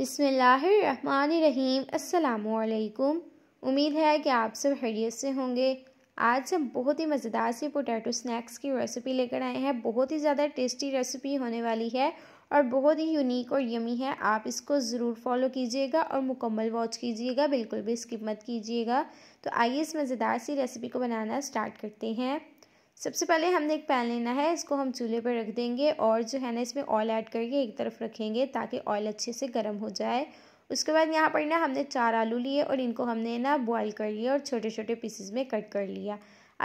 बिसमीम उम्मीद है कि आप सब खैरियत से होंगे आज हम बहुत ही मज़ेदार सी पोटैटो स्नैक्स की रेसिपी लेकर आए हैं बहुत ही ज़्यादा टेस्टी रेसिपी होने वाली है और बहुत ही यूनिक और यमी है आप इसको ज़रूर फॉलो कीजिएगा और मुकम्मल वॉच कीजिएगा बिल्कुल भी स्किप मत कीजिएगा तो आइए इस मज़ेदार सी रेसिपी को बनाना स्टार्ट करते हैं सबसे पहले हमने एक पैन लेना है इसको हम चूल्हे पर रख देंगे और जो है ना इसमें ऑयल ऐड करके एक तरफ रखेंगे ताकि ऑयल अच्छे से गर्म हो जाए उसके बाद यहाँ पर ना हमने चार आलू लिए और इनको हमने ना बॉईल कर लिया और छोटे छोटे पीसेस में कट कर लिया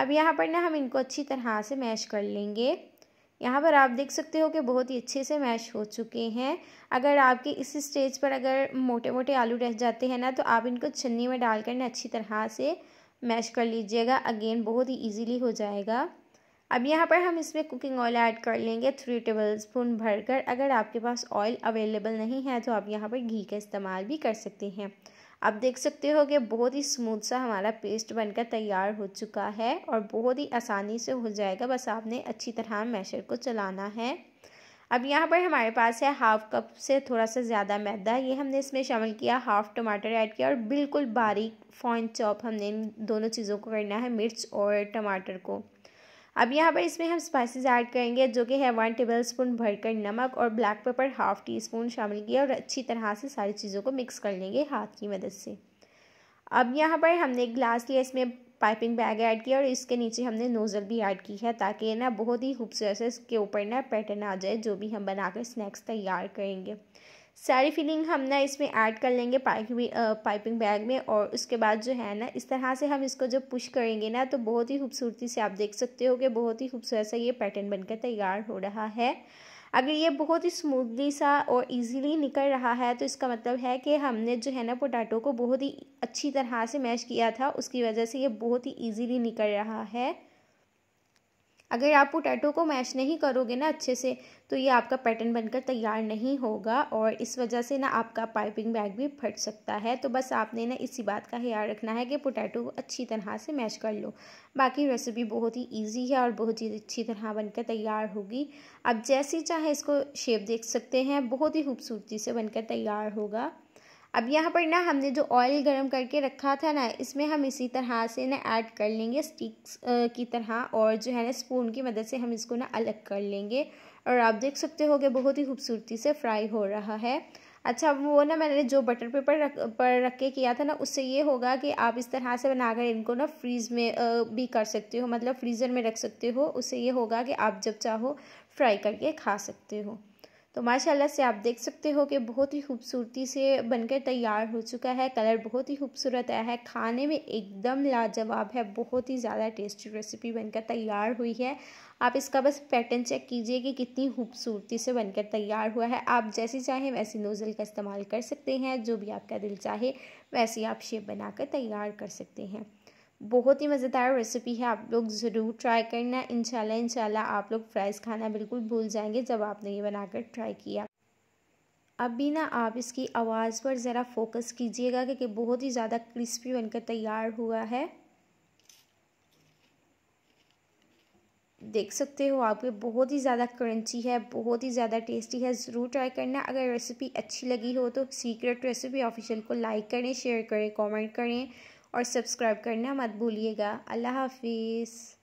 अब यहाँ पर ना हम इनको अच्छी तरह से मैश कर लेंगे यहाँ पर आप देख सकते हो कि बहुत ही अच्छे से मैश हो चुके हैं अगर आपके इस स्टेज पर अगर मोटे मोटे आलू रह जाते हैं ना तो आप इनको छन्नी में डालकर ना अच्छी तरह से मैश कर लीजिएगा अगेन बहुत ही ईजीली हो जाएगा अब यहाँ पर हम इसमें कुकिंग ऑयल ऐड कर लेंगे थ्री टेबल स्पून भरकर अगर आपके पास ऑयल अवेलेबल नहीं है तो आप यहाँ पर घी का इस्तेमाल भी कर सकते हैं आप देख सकते हो कि बहुत ही स्मूथ सा हमारा पेस्ट बनकर तैयार हो चुका है और बहुत ही आसानी से हो जाएगा बस आपने अच्छी तरह मैशर को चलाना है अब यहाँ पर हमारे पास है हाफ कप से थोड़ा सा ज़्यादा मैदा ये हमने इसमें शामिल किया हाफ टमाटर ऐड किया और बिल्कुल बारीक फाइन चॉप हमने इन दोनों चीज़ों को करना है मिर्च और टमाटर को अब यहाँ पर इसमें हम स्पाइसेस ऐड करेंगे जो कि है वन टेबल स्पून भरकर नमक और black pepper half teaspoon शामिल किया और अच्छी तरह से सारी चीज़ों को मिक्स कर लेंगे हाथ की मदद से अब यहाँ पर हमने एक ग्लास लिया इसमें पाइपिंग बैग ऐड किया और इसके नीचे हमने नोज़ल भी ऐड की है ताकि ना बहुत ही खूबसूरत से इसके ऊपर ना पैटर्न आ जाए जो भी हम बनाकर स्नैक्स तैयार करेंगे सारी फिलिंग हम ना इसमें ऐड कर लेंगे पाइपिंग पाइपिंग बैग में और उसके बाद जो है ना इस तरह से हम इसको जब पुश करेंगे ना तो बहुत ही खूबसूरती से आप देख सकते हो कि बहुत ही खूबसूरत सा ये पैटर्न बनकर तैयार हो रहा है अगर ये बहुत ही स्मूथली सा और इजीली निकल रहा है तो इसका मतलब है कि हमने जो है ना पोटैटो को बहुत ही अच्छी तरह से मैश किया था उसकी वजह से ये बहुत ही इजीली निकल रहा है अगर आप वो टैटू को मैच नहीं करोगे ना अच्छे से तो ये आपका पैटर्न बनकर तैयार नहीं होगा और इस वजह से ना आपका पाइपिंग बैग भी फट सकता है तो बस आपने ना इसी बात का ख्याल रखना है कि पोटैटो को अच्छी तरह से मैश कर लो बाकी रेसिपी बहुत ही ईजी है और बहुत ही अच्छी तरह बनकर तैयार होगी आप जैसी चाहे इसको शेप देख सकते हैं बहुत ही खूबसूरती से बनकर तैयार होगा अब यहाँ पर ना हमने जो ऑयल गरम करके रखा था ना इसमें हम इसी तरह से ना ऐड कर लेंगे स्टिक्स की तरह और जो है ना स्पून की मदद से हम इसको ना अलग कर लेंगे और आप देख सकते हो कि बहुत ही खूबसूरती से फ्राई हो रहा है अच्छा वो ना मैंने जो बटर पेपर रख पर रख के किया था ना उससे ये होगा कि आप इस तरह से बनाकर इनको ना फ्रीज़ में भी कर सकते हो मतलब फ्रीज़र में रख सकते हो उससे ये होगा कि आप जब चाहो फ्राई करके खा सकते हो तो माशाल्लाह से आप देख सकते हो कि बहुत ही खूबसूरती से बनकर तैयार हो चुका है कलर बहुत ही खूबसूरत आया है खाने में एकदम लाजवाब है बहुत ही ज़्यादा टेस्टी रेसिपी बनकर तैयार हुई है आप इसका बस पैटर्न चेक कीजिए कि कितनी खूबसूरती से बनकर तैयार हुआ है आप जैसी चाहें वैसी नोज़ल का इस्तेमाल कर सकते हैं जो भी आपका दिल चाहे वैसी आप शेप बनाकर तैयार कर सकते हैं बहुत ही मज़ेदार रेसिपी है आप लोग ज़रूर ट्राई करना इनशाला इनशाला आप लोग फ्राइज़ खाना बिल्कुल भूल जाएंगे जब आपने ये बनाकर ट्राई किया अभी ना आप इसकी आवाज़ पर ज़रा फोकस कीजिएगा क्योंकि बहुत ही ज़्यादा क्रिस्पी बनकर तैयार हुआ है देख सकते हो आपके बहुत ही ज़्यादा क्रंची है बहुत ही ज़्यादा टेस्टी है ज़रूर ट्राई करना अगर रेसिपी अच्छी लगी हो तो सीक्रेट रेसिपी ऑफिशियल को लाइक करें शेयर करें कमेंट करें और सब्सक्राइब करना मत भूलिएगा अल्लाह हाफिज़